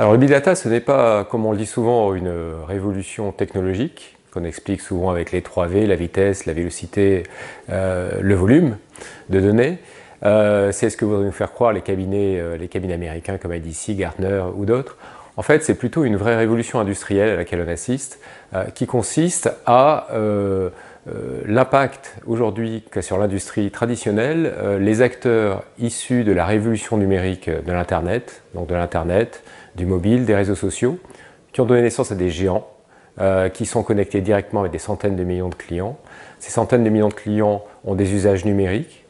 Alors le big data, ce n'est pas, comme on le dit souvent, une révolution technologique qu'on explique souvent avec les 3 V, la vitesse, la vélocité, euh, le volume de données. Euh, c'est ce que voudraient nous faire croire les cabinets, euh, les cabinets américains comme IDC, Gartner ou d'autres. En fait, c'est plutôt une vraie révolution industrielle à laquelle on assiste, qui consiste à euh, l'impact aujourd'hui que sur l'industrie traditionnelle euh, les acteurs issus de la révolution numérique euh, de l'Internet, donc de l'Internet, du mobile, des réseaux sociaux, qui ont donné naissance à des géants qui sont connectés directement avec des centaines de millions de clients. Ces centaines de millions de clients ont des usages numériques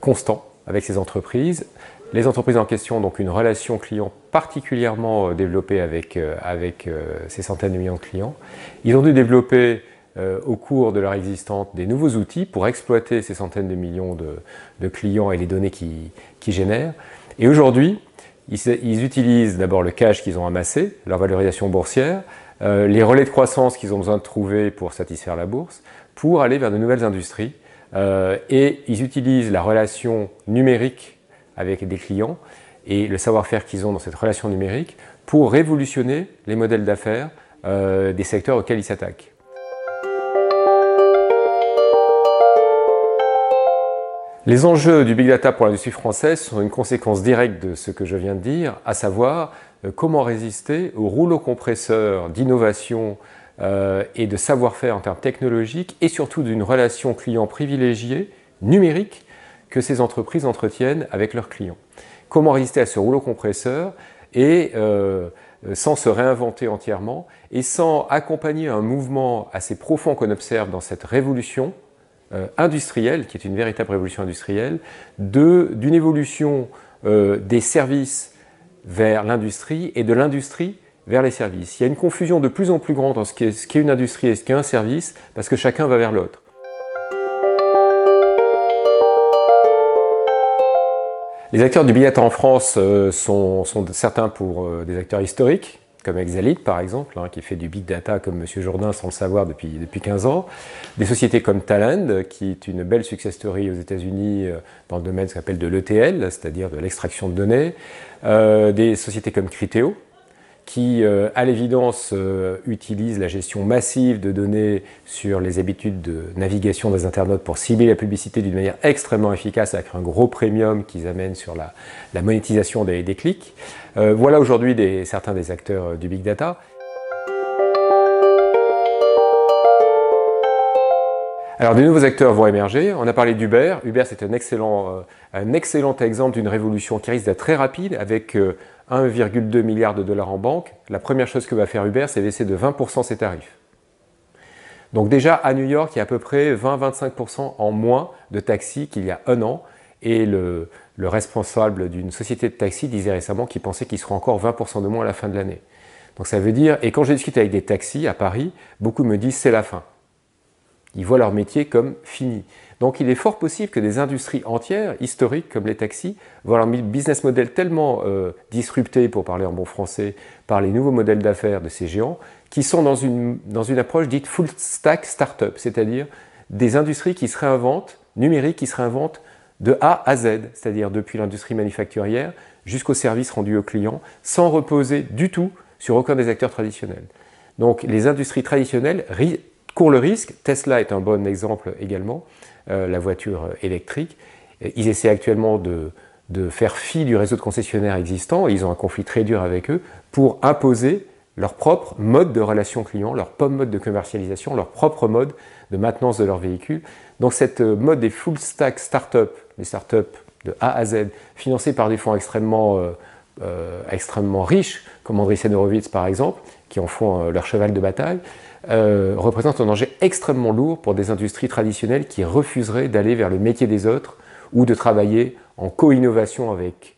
constants avec ces entreprises. Les entreprises en question ont donc une relation client particulièrement développée avec, avec ces centaines de millions de clients. Ils ont dû développer euh, au cours de leur existence des nouveaux outils pour exploiter ces centaines de millions de, clients et les données qu'ils qui génèrent. Et aujourd'hui, ils, utilisent d'abord le cash qu'ils ont amassé, leur valorisation boursière, euh, les relais de croissance qu'ils ont besoin de trouver pour satisfaire la bourse, pour aller vers de nouvelles industries. Euh, et ils utilisent la relation numérique avec des clients et le savoir-faire qu'ils ont dans cette relation numérique pour révolutionner les modèles d'affaires des secteurs auxquels ils s'attaquent. Les enjeux du big data pour l'industrie française sont une conséquence directe de ce que je viens de dire, à savoir euh, comment résister au rouleau compresseur d'innovation euh, et de savoir-faire en termes technologiques et surtout d'une relation client privilégiée numérique que ces entreprises entretiennent avec leurs clients. Comment résister à ce rouleau compresseur et euh, sans se réinventer entièrement et sans accompagner un mouvement assez profond qu'on observe dans cette révolution euh, industrielle, qui est une véritable révolution industrielle, d'une évolution euh, des services vers l'industrie et de l'industrie vers les services. Il y a une confusion de plus en plus grande en ce qui est une industrie et ce qu'est un service, parce que chacun va vers l'autre. Les acteurs du billet en France euh, sont, sont certains pour des acteurs historiques, comme Exalit par exemple, hein, qui fait du big data comme Monsieur Jourdain sans le savoir depuis, depuis 15 ans, des sociétés comme Talend, qui est une belle success story aux États-Unis euh, dans le domaine ce qu'on appelle de l'ETL, c'est-à-dire de l'extraction de données, euh, des sociétés comme Criteo, qui, euh, à l'évidence, utilisent euh, utilise la gestion massive de données sur les habitudes de navigation des internautes pour cibler la publicité d'une manière extrêmement efficace avec un gros premium qu'ils amènent sur la, monétisation des, clics. Euh, voilà aujourd'hui certains des acteurs du big data. Alors des nouveaux acteurs vont émerger. On a parlé d'Uber. Uber, c'est euh, un excellent, exemple d'une révolution qui risque d'être très rapide avec 1,2 euh, milliard de dollars en banque. La première chose que va faire Uber, c'est baisser de 20% ses tarifs. Donc déjà à New York, il y a à peu près 20-25% en moins de taxis qu'il y a un an. Et le, responsable d'une société de taxis disait récemment qu'il pensait qu'il serait encore 20% de moins à la fin de l'année. Donc ça veut dire, et quand j'ai discuté avec des taxis à Paris, beaucoup me disent c'est la fin. Ils voient leur métier comme fini. Donc il est fort possible que des industries entières, historiques comme les taxis, voient leur business model tellement euh, disrupté, pour parler en bon français, par les nouveaux modèles d'affaires de ces géants, qui sont dans une, dans une approche dite full stack startup, c'est-à-dire des industries qui se réinventent, numériques qui se réinventent de A à Z, c'est-à-dire depuis l'industrie manufacturière jusqu'au services rendus aux clients, sans reposer du tout sur aucun des acteurs traditionnels. Donc les industries traditionnelles courent le risque. Tesla est un bon exemple également, euh, la voiture euh, électrique. Ils essaient actuellement de, faire fi du réseau de concessionnaires existants, ils ont un conflit très dur avec eux, pour imposer leur propre mode de relation client, leur propre mode de commercialisation, leur propre mode de maintenance de leur véhicule. Donc cette euh, mode des full stack start-up, les startups de A à Z, financées par des fonds extrêmement... Euh, extrêmement riches, comme Andriy Sedorovitz par exemple, qui en font euh, leur cheval de bataille, euh, représentent un danger extrêmement lourd pour des industries traditionnelles qui refuseraient d'aller vers le métier des autres ou de travailler en co-innovation avec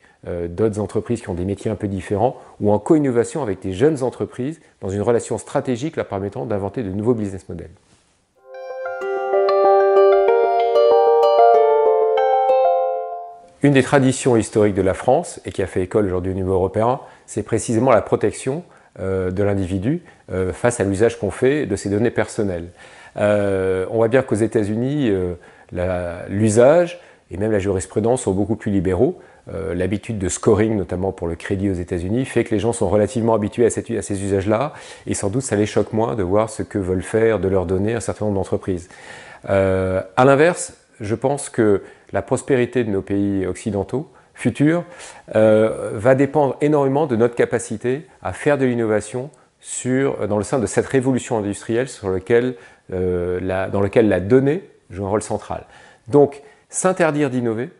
d'autres entreprises qui ont des métiers un peu différents, ou en co-innovation avec des jeunes entreprises dans une relation stratégique leur permettant d'inventer de nouveaux business models. Une des traditions historiques de la France, et qui a fait école aujourd'hui au niveau européen, c'est précisément la protection euh, de l'individu euh, face à l'usage qu'on fait de ses données personnelles. Euh, on voit bien qu'aux États-Unis, l'usage et même la jurisprudence sont beaucoup plus libéraux. L'habitude de scoring, notamment pour le crédit aux États-Unis, fait que les gens sont relativement habitués à, ces usages-là, et sans doute ça les choque moins de voir ce que veulent faire de leurs données un certain nombre d'entreprises. A à l'inverse, je pense que la prospérité de nos pays occidentaux futurs euh, va dépendre énormément de notre capacité à faire de l'innovation dans le sein de cette révolution industrielle sur euh, dans laquelle la donnée joue un rôle central. Donc, s'interdire d'innover,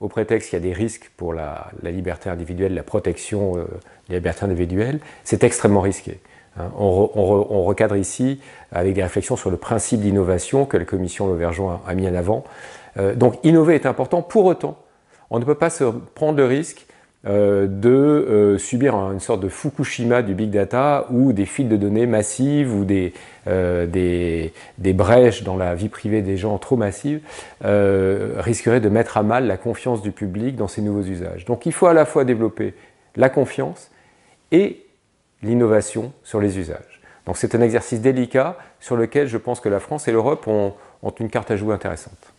au prétexte qu'il y a des risques pour la, liberté individuelle, la protection euh, des libertés individuelles liberté c'est extrêmement risqué. Hein, on, recadre ici avec des réflexions sur le principe d'innovation que la commission Lauvergeon a, a, mis en avant. Euh, donc innover est important, pour autant, on ne peut pas se prendre le risque euh, de euh, subir une sorte de Fukushima du big data ou des files de données massives ou des, des, des, brèches dans la vie privée des gens trop massives risqueraient de mettre à mal la confiance du public dans ces nouveaux usages. Donc il faut à la fois développer la confiance et l'innovation sur les usages. Donc c'est un exercice délicat sur lequel je pense que la France et l'Europe ont, ont une carte à jouer intéressante.